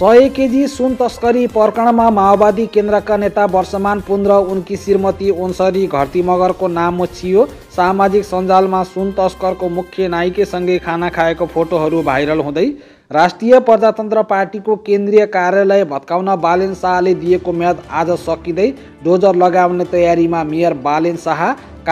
सय केजी सुन तस्करी प्रकरणमा माओवादी केन्द्रका नेता वर्षमान पुन्द्र उनकी श्रीमती ओन्सरी घरती मगरको नाम मोछियो सामाजिक सञ्जालमा सुन तस्करको मुख्य नायिकेसँगै खाना खाएको फोटोहरू भाइरल हुँदै राष्ट्रिय प्रजातन्त्र पार्टीको केन्द्रीय कार्यालय भत्काउन बालेन शाहले दिएको म्याद आज सकिँदै डोजर लगाउने तयारीमा मेयर बालेन शाह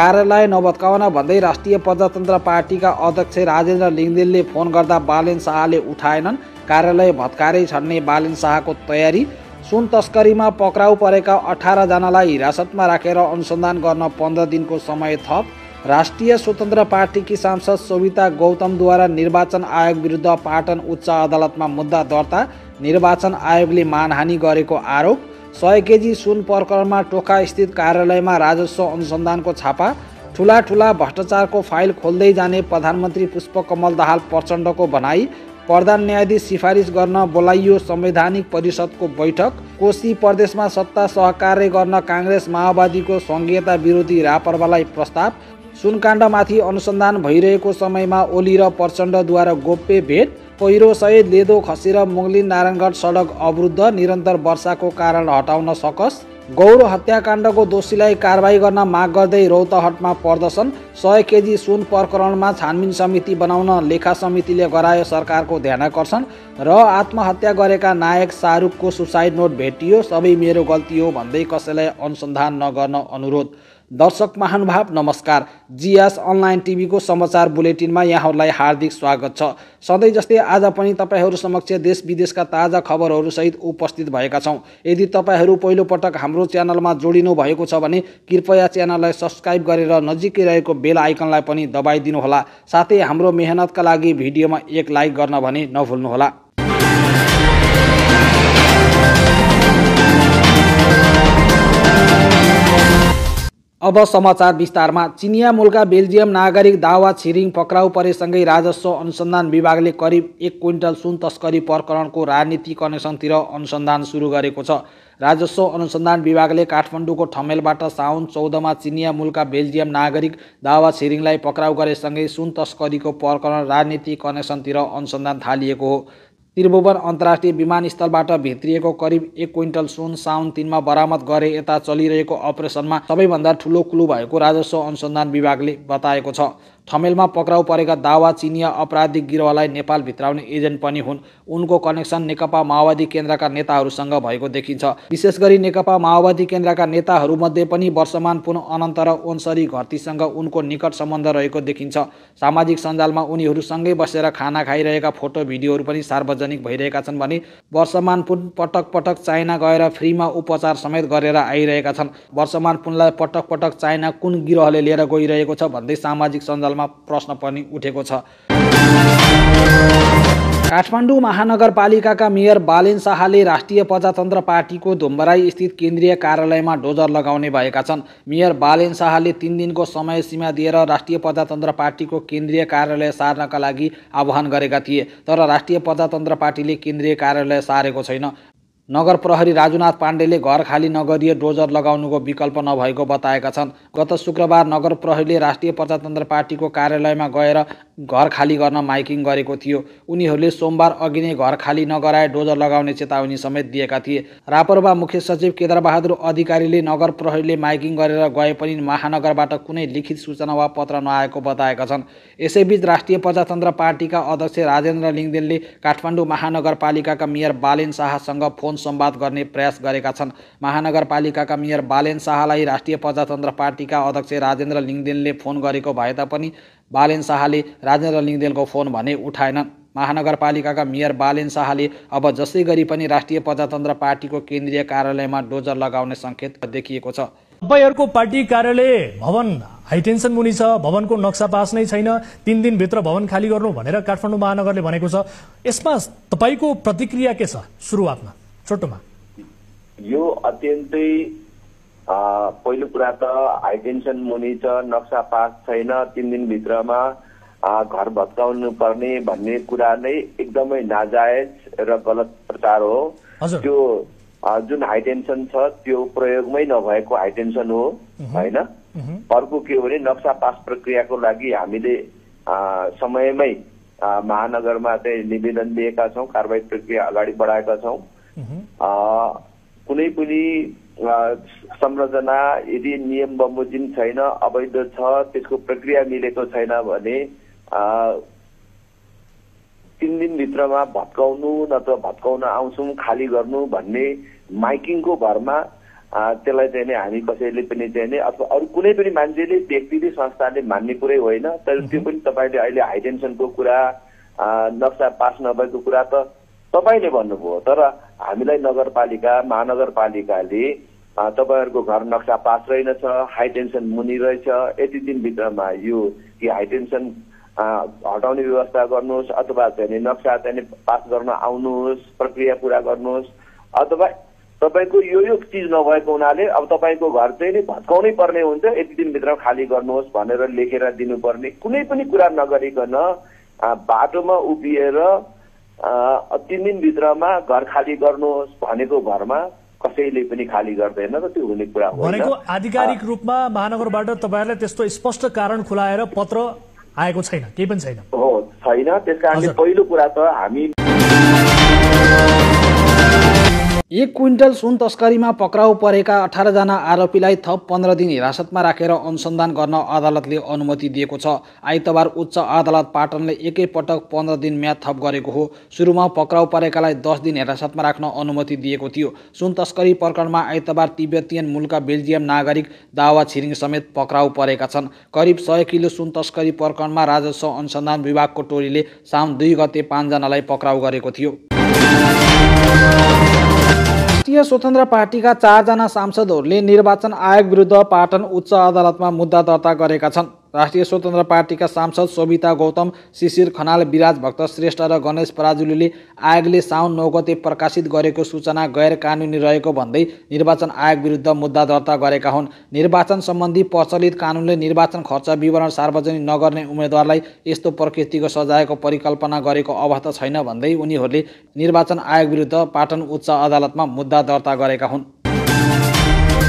कार्यालय नभत्काउन भन्दै राष्ट्रिय प्रजातन्त्र पार्टीका अध्यक्ष राजेन्द्र लिङ्गदेलले फोन गर्दा बालेन शाहले उठाएनन् कार्यालय भत्कारै छड्ने बालिन शाहको तयारी सुन तस्करीमा पक्राउ परेका अठारजनालाई हिरासतमा राखेर अनुसन्धान गर्न पन्ध्र दिनको समय थप राष्ट्रिय स्वतन्त्र पार्टीकी सांसद सोभिता गौतमद्वारा निर्वाचन आयोग विरुद्ध पाटन उच्च अदालतमा मुद्दा दर्ता निर्वाचन आयोगले मानहानि गरेको आरोप सय केजी सुन प्रकरणमा टोकास्थित कार्यालयमा राजस्व अनुसन्धानको छापा ठुला ठुला भ्रष्टाचारको फाइल खोल्दै जाने प्रधानमन्त्री पुष्पकमल दाहाल प्रचण्डको भनाई प्रधान न्यायाधीश सिफारिस गर्न बोलाइयो संवैधानिक परिषदको बैठक कोशी प्रदेशमा सत्ता सहकार्य गर्न काङ्ग्रेस माओवादीको सङ्घीयता विरोधी रापरवालाई प्रस्ताव सुनकाण्डमाथि अनुसन्धान भइरहेको समयमा ओली र प्रचण्डद्वारा गोप्य भेट पहिरो सहित लेदो खसेर मुगलिन नारायणगढ सडक अवरुद्ध निरन्तर वर्षाको कारण हटाउन सकस् गौरो हत्याकाण्डको दोषीलाई कारवाही गर्न माग गर्दै रौतहटमा प्रदर्शन सय केजी सुन प्रकरणमा छानबिन समिति बनाउन लेखा समितिले गरायो सरकारको ध्यानकर्षण र आत्महत्या गरेका नायक शाहरुखको सुसाइड नोट भेटियो सबै मेरो गल्ती हो भन्दै कसैलाई अनुसन्धान नगर्न अनुरोध दर्शक महानुभाव नमस्कार जिएस अनलाइन टिभीको समाचार बुलेटिनमा यहाँहरूलाई हार्दिक स्वागत छ सधैँ जस्तै आज पनि तपाईँहरू समक्ष देश विदेशका ताजा खबरहरूसहित उपस्थित भएका छौँ यदि तपाईँहरू पहिलोपटक हाम्रो च्यानलमा जोडिनु भएको छ भने कृपया च्यानललाई सब्सक्राइब गरेर नजिकै रहेको बेल आइकनलाई पनि दबाइदिनुहोला साथै हाम्रो मेहनतका लागि भिडियोमा एक लाइक गर्न भने नभुल्नुहोला अब समाचार विस्तारमा चिनिया मूलका बेल्जियम नागरिक दावा छिरिङ पक्राउ परेसँगै राजस्व अनुसन्धान विभागले करिब एक क्विन्टल सुन तस्करी प्रकरणको राजनीति कनेक्सनतिर अनुसन्धान सुरु गरेको छ राजस्व अनुसन्धान विभागले काठमाडौँको ठमेलबाट साउन चौधमा चिनिया मूलका बेल्जियम नागरिक दावा छिरिङलाई पक्राउ गरेसँगै सुन तस्करीको प्रकरण राजनीति कनेक्सनतिर अनुसन्धान थालिएको हो त्रिभुवन अन्तर्राष्ट्रिय विमानस्थलबाट भित्रिएको करिब एक क्विन्टल सुन साउन तिनमा बरामद गरे यता चलिरहेको अपरेसनमा सबैभन्दा ठुलो क्लु भएको राजस्व अनुसन्धान विभागले बताएको छ थमेलमा पक्राउ परेका दावा चिनिया अपराधिक गिरोहलाई नेपाल भित्राउने एजेन्ट पनि हुन् उनको कनेक्सन नेकपा माओवादी केन्द्रका नेताहरूसँग भएको देखिन्छ विशेष गरी नेकपा माओवादी केन्द्रका नेताहरूमध्ये पनि वर्षमान पुन अनन्त र ओन्सरी घरतीसँग उनको निकट सम्बन्ध रहेको देखिन्छ सामाजिक सञ्जालमा उनीहरूसँगै बसेर खाना खाइरहेका फोटो भिडियोहरू पनि सार्वजनिक भइरहेका छन् भने वर्षमान पुन पटक पटक चाइना गएर फ्रीमा उपचार समेत गरेर आइरहेका छन् वर्षमान पुनलाई पटक पटक चाइना कुन गिरोहले लिएर गइरहेको छ भन्दै सामाजिक सञ्जालमा मा प्रश्न पनि उठेको छ काठमाडौँ महानगरपालिकाका मेयर बालेन शाहले राष्ट्रिय प्रजातन्त्र पार्टीको धुम्बराई स्थित केन्द्रीय कार्यालयमा डोजर लगाउने भएका छन् मेयर बालेन शाहले तिन दिनको समय सीमा दिएर राष्ट्रिय प्रजातन्त्र पार्टीको केन्द्रीय कार्यालय सार्नका लागि आह्वान गरेका थिए तर राष्ट्रिय प्रजातन्त्र पार्टीले केन्द्रीय कार्यालय सारेको छैन नगर प्रहरी राजुनाथ पाण्डेले घर खाली नगरिए डोजर लगाउनुको विकल्प नभएको बताएका छन् गत शुक्रबार नगर प्रहरीले राष्ट्रिय प्रजातन्त्र पार्टीको कार्यालयमा गएर घर खाली गर्न माइकिङ गरेको थियो उनीहरूले सोमबार अघि नै घर खाली नगराए डोजर लगाउने चेतावनी समेत दिएका थिए रापरवा मुख्य सचिव केदारबहादुर अधिकारीले नगर प्रहरीले माइकिङ गरेर गए पनि महानगरबाट कुनै लिखित सूचना वा पत्र नआएको बताएका छन् यसैबीच राष्ट्रिय प्रजातन्त्र पार्टीका अध्यक्ष राजेन्द्र लिङ्गदेनले काठमाडौँ महानगरपालिकाका मेयर बालेन शाहसँग फोन संवाद गर्ने प्रयास गरेका छन् महानगरपालिकाका मेयर बालेन शाहलाई राष्ट्रिय प्रजातन्त्र पार्टीका अध्यक्ष राजेन्द्र लिङ्गदेनले फोन गरेको भए तापनि बालेन शाहले राजेन्द्र लिङ्गदेनको फोन भने उठाएनन् महानगरपालिकाका मेयर बालेन शाहले अब जसै गरी पनि राष्ट्रिय प्रजातन्त्र पार्टीको केन्द्रीय कार्यालयमा डोजर लगाउने संकेत देखिएको छ तपाईँहरूको पार्टी कार्यालय भवन हाइटेन्सन मुनि छ भवनको नक्सा पास नै छैन तिन दिनभित्र भवन खाली गर्नु भनेर काठमाडौँ महानगरले भनेको छ यसमा तपाईँको प्रतिक्रिया के छ सुरुवातमा छोटोमा यो अत्यन्तै पहिलो कुरा त हाइटेन्सन मुनि छ नक्सा पास छैन तिन दिनभित्रमा घर भत्काउनु पर्ने भन्ने कुरा नै एकदमै नाजायज र गलत प्रचार हो त्यो जुन हाइटेन्सन छ त्यो प्रयोगमै नभएको हाइटेन्सन हो होइन अर्को के हो भने नक्सा पास प्रक्रियाको लागि हामीले समयमै महानगरमा चाहिँ निवेदन दिएका छौँ कारवाही प्रक्रिया अगाडि बढाएका छौँ कुनै पनि संरचना यदि नियम बमोजिम छैन अवैध छ त्यसको प्रक्रिया मिलेको छैन भने तिन दिनभित्रमा भत्काउनु नत्र भत्काउन आउँछौँ खाली गर्नु भन्ने माइकिङको भरमा त्यसलाई चाहिँ हामी कसैले पनि चाहिँ अथवा अरू कुनै पनि मान्छेले व्यक्तिले संस्थाले मान्ने कुरै होइन तर त्यो पनि तपाईँले अहिले हाइटेन्सनको कुरा नक्सा पास नभएको कुरा त तपाईँले भन्नुभयो तर हामीलाई नगरपालिका महानगरपालिकाले तपाईँहरूको घर नक्सा पास रहेनछ हाई टेन्सन मुनि रहेछ यति दिनभित्रमा यो कि टेन्सन हटाउने व्यवस्था गर्नुहोस् अथवा चाहिँ नक्सा चाहिँ पास गर्न आउनुहोस् प्रक्रिया पुरा गर्नुहोस् अथवा तपाईँको यो यो चिज नभएको हुनाले अब तपाईँको घर चाहिँ नि भत्काउनै पर्ने हुन्छ यति दिनभित्र खाली गर्नुहोस् भनेर लेखेर दिनुपर्ने कुनै पनि कुरा नगरिकन बाटोमा उभिएर तिन दिनभित्रमा घर खाली गर्नुहोस् भनेको घरमा कसैले पनि खाली गर्दैन र त्यो हुने कुरा हो भनेको आधिकारिक रूपमा महानगरबाट तपाईँहरूलाई त्यस्तो स्पष्ट कारण खुलाएर पत्र आएको छैन केही पनि छैन हो छैन त्यस कारणले पहिलो कुरा त हामी एक क्विन्टल सुन तस्करीमा पक्राउ परेका अठारजना आरोपीलाई थप पन्ध्र दिन हिरासतमा राखेर अनुसन्धान गर्न अदालतले अनुमति दिएको छ आइतबार उच्च अदालत पाटनले एकैपटक पन्ध्र दिन म्याद थप गरेको हो सुरुमा पक्राउ परेकालाई दस दिन हिरासतमा राख्न अनुमति दिएको थियो सुन तस्करी प्रकरणमा आइतबार तिब्बतीयन मूलका बेल्जियम नागरिक दावा छिरिङ समेत पक्राउ परेका छन् करिब सय किलो सुन तस्करी प्रकरणमा राजस्व अनुसन्धान विभागको टोलीले साम दुई गते पाँचजनालाई पक्राउ गरेको थियो राष्ट्रिय स्वतन्त्र पार्टीका चारजना सांसदहरूले निर्वाचन आयोग विरुद्ध पाटन उच्च अदालतमा मुद्दा दर्ता गरेका छन् राष्ट्रिय स्वतन्त्र पार्टीका सांसद सोभिता गौतम शिशिर खनाल विराज भक्त श्रेष्ठ र गणेश पराजुलीले आयोगले साउन नौ गते प्रकाशित गरेको सूचना गैर कानुनी रहेको भन्दै निर्वाचन आयोग विरुद्ध मुद्दा दर्ता गरेका हुन् निर्वाचन सम्बन्धी प्रचलित कानुनले निर्वाचन खर्च विवरण सार्वजनिक नगर्ने उम्मेद्वारलाई यस्तो प्रकृतिको सजायको परिकल्पना गरेको अवस्था छैन भन्दै उनीहरूले निर्वाचन आयोग विरुद्ध पाटन उच्च अदालतमा मुद्दा दर्ता गरेका हुन्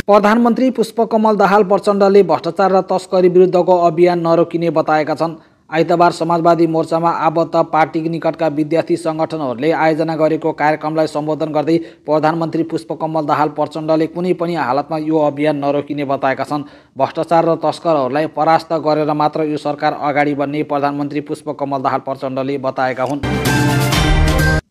प्रधानमन्त्री पुष्पकमल दाहाल प्रचण्डले भ्रष्टाचार र तस्करी विरुद्धको अभियान नरोकिने बताएका छन् आइतबार समाजवादी मोर्चामा आबद्ध पार्टी निकटका विद्यार्थी सङ्गठनहरूले आयोजना गरेको कार्यक्रमलाई सम्बोधन गर्दै प्रधानमन्त्री पुष्पकमल दाहाल प्रचण्डले कुनै पनि हालतमा यो अभियान नरोकिने बताएका छन् भ्रष्टाचार र तस्करहरूलाई परास्त गरेर मात्र यो सरकार अगाडि बढ्ने प्रधानमन्त्री पुष्पकमल दाहाल प्रचण्डले बताएका हुन्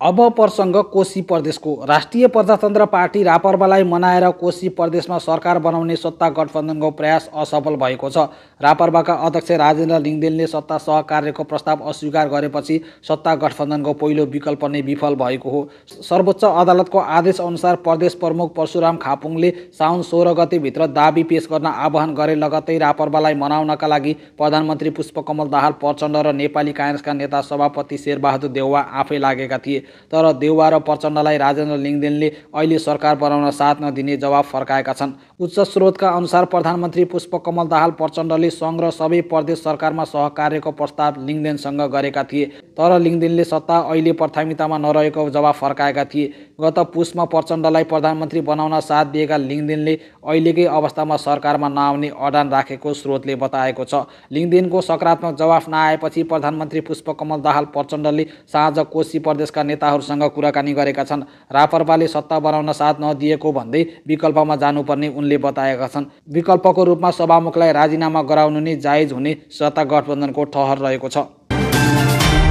अब प्रसङ्ग कोशी प्रदेशको राष्ट्रिय प्रजातन्त्र पार्टी रापरबालाई मनाएर कोशी प्रदेशमा सरकार बनाउने सत्ता गठबन्धनको प्रयास असफल भएको छ रापरबाका अध्यक्ष राजेन्द्र लिङ्गदेनले सत्ता सहकार्यको प्रस्ताव अस्वीकार गरेपछि सत्ता गठबन्धनको पहिलो विकल्प नै विफल भएको हो सर्वोच्च अदालतको आदेशअनुसार प्रदेश प्रमुख परशुराम खापुङले साउन सोह्र गतिभित्र दाबी पेस गर्न आह्वान गरे लगत्तै रापरबालाई मनाउनका लागि प्रधानमन्त्री पुष्पकमल दाहाल प्रचण्ड र नेपाली काङ्ग्रेसका नेता सभापति शेरबहादुर देउवा आफै लागेका थिए तर देउवा र प्रचण्डलाई राजेन्द्र लिङदेनले अहिले सरकार बनाउन साथ नदिने जवाब फर्काएका छन् उच्च स्रोतका अनुसार प्रधानमन्त्री पुष्पकमल दाहाल प्रचण्डले सङ्घ र सबै प्रदेश सरकारमा सहकार्यको प्रस्ताव लिङदेनसँग गरेका थिए तर लिङदेनले सत्ता अहिले प्राथमिकतामा नरहेको जवाब फर्काएका थिए गत पुष्मा प्रचण्डलाई प्रधानमन्त्री बनाउन साथ दिएका लिङदेनले अहिलेकै अवस्थामा सरकारमा नआउने अडान राखेको स्रोतले बताएको छ लिङदेनको सकारात्मक जवाफ नआएपछि प्रधानमन्त्री पुष्पकमल दाहाल प्रचण्डले साँझ कोशी प्रदेशका नेता नेताहरूसँग कुराकानी गरेका छन् रापरपाले सत्ता बनाउन साथ नदिएको भन्दै विकल्पमा जानुपर्ने उनले बताएका छन् विकल्पको रूपमा सभामुखलाई राजीनामा गराउनु नै जायज हुने सत्ता गठबन्धनको ठहर रहेको छ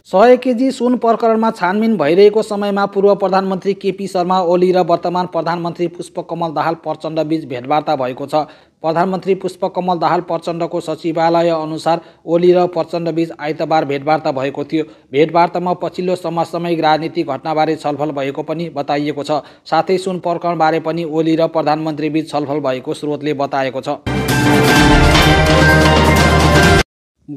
सय केजी सुन प्रकरणमा छानबिन भइरहेको समयमा पूर्व प्रधानमन्त्री केपी शर्मा ओली र वर्तमान प्रधानमन्त्री पुष्पकमल दाहाल प्रचण्डबीच भेटवार्ता भएको छ प्रधानमन्त्री पुष्पकमल दाहाल प्रचण्डको सचिवालय अनुसार ओली र प्रचण्डबीच आइतबार भेटवार्ता भएको थियो भेटवार्तामा पछिल्लो समसामयिक राजनीतिक घटनाबारे छलफल भएको पनि बताइएको छ साथै सुन प्रकरणबारे पनि ओली र प्रधानमन्त्रीबीच छलफल भएको स्रोतले बताएको छ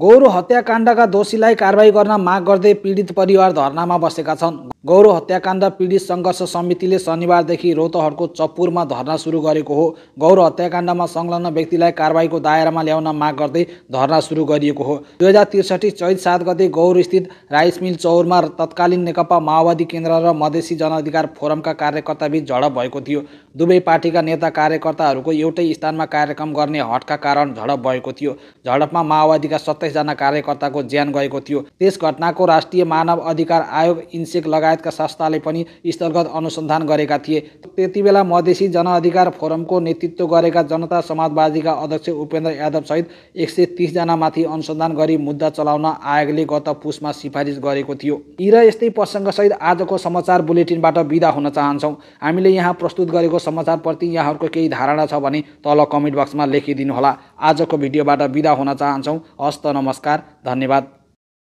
गौरव हत्याकाण्डका दोषीलाई कारवाही गर्न माग गर्दै पीडित परिवार धरनामा बसेका छन् गौरव हत्याकाण्ड पीडित सङ्घर्ष समितिले शनिबारदेखि रौतहटको चप्पुरमा धरना सुरु गरेको हो गौरव हत्याकाण्डमा संलग्न व्यक्तिलाई कारवाहीको दायरामा ल्याउन माग गर्दै धरना सुरु गरिएको हो दुई हजार त्रिसठी चैत सात गते गौरस्थित राइस मिल चौरमा तत्कालीन नेकपा माओवादी केन्द्र र मधेसी जनअधिकार फोरमका कार्यकर्ताबीच झडप भएको थियो दुवै पार्टीका नेता कार्यकर्ताहरूको एउटै स्थानमा कार्यक्रम गर्ने हटका कारण झडप भएको थियो झडपमा माओवादीका सत्ताइसजना कार्यकर्ताको ज्यान गएको थियो त्यस घटनाको राष्ट्रिय मानव अधिकार आयोग इन्सेक लगायत लगायतका संस्थाले पनि स्थलगत अनुसन्धान गरेका थिए त्यति बेला मधेसी जनअधिकार फोरमको नेतृत्व गरेका जनता समाजवादीका अध्यक्ष उपेन्द्र यादवसहित एक सय तिसजनामाथि अनुसन्धान गरी मुद्दा चलाउन आयोगले गत पुसमा सिफारिस गरेको थियो यी र यस्तै प्रसङ्गसहित आजको समाचार बुलेटिनबाट विदा हुन चाहन्छौँ हामीले यहाँ प्रस्तुत गरेको समाचारप्रति यहाँहरूको केही धारणा छ भने तल कमेन्ट बक्समा लेखिदिनुहोला आजको भिडियोबाट विदा हुन चाहन्छौँ हस्त नमस्कार धन्यवाद